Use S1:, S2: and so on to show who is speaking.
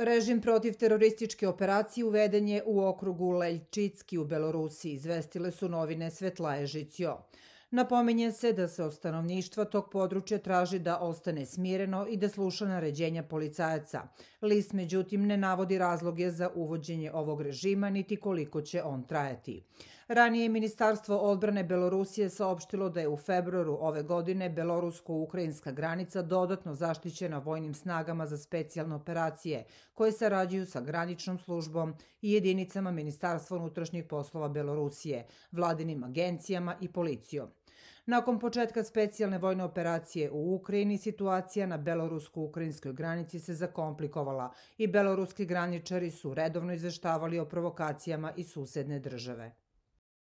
S1: Režim protiv terorističke operacije uveden je u okrugu Leljčitski u Belorusiji, izvestile su novine Svetlaje Žicio. Napominje se da se od stanovništva tog područja traži da ostane smireno i da sluša naređenja policajaca. List međutim ne navodi razloge za uvođenje ovog režima niti koliko će on trajati. Ranije je Ministarstvo odbrane Belorusije saopštilo da je u februaru ove godine belorusko-ukrajinska granica dodatno zaštićena vojnim snagama za specijalne operacije koje sarađuju sa graničnom službom i jedinicama Ministarstva unutrašnjih poslova Belorusije, vladinim agencijama i policijom. Nakon početka specijalne vojne operacije u Ukrajini, situacija na belorusko-ukrajinskoj granici se zakomplikovala i beloruski graničari su redovno izveštavali o provokacijama iz susedne države.